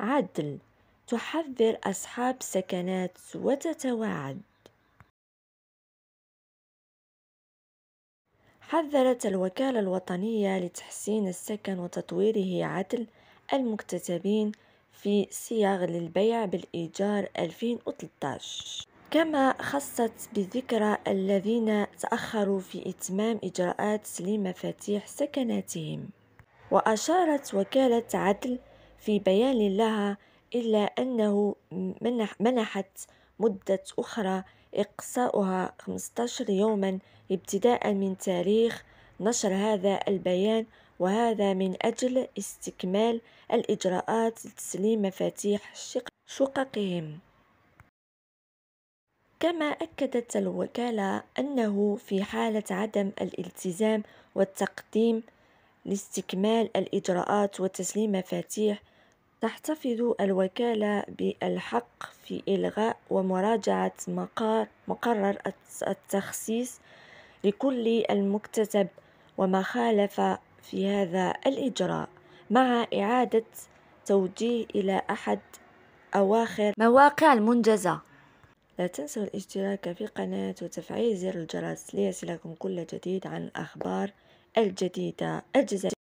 عدل تحذر أصحاب سكنات وتتوعد حذرت الوكالة الوطنية لتحسين السكن وتطويره عدل المكتتبين في صياغ للبيع بالإيجار 2013 كما خصت بذكرى الذين تأخروا في إتمام إجراءات مفاتيح سكناتهم وأشارت وكالة عدل في بيان لها إلا أنه منح منحت مدة أخرى إقصاؤها 15 يوما ابتداء من تاريخ نشر هذا البيان وهذا من أجل استكمال الإجراءات لتسليم مفاتيح شققهم كما أكدت الوكالة أنه في حالة عدم الالتزام والتقديم لاستكمال الإجراءات وتسليم مفاتيح تحتفظ الوكالة بالحق في إلغاء ومراجعة مقرر التخصيص لكل المكتسب وما خالف في هذا الإجراء مع إعادة توجيه إلى أحد أواخر مواقع المنجزة لا تنسوا الاشتراك في القناة وتفعيل زر الجرس ليصلكم كل جديد عن الأخبار الجديدة الجزائرية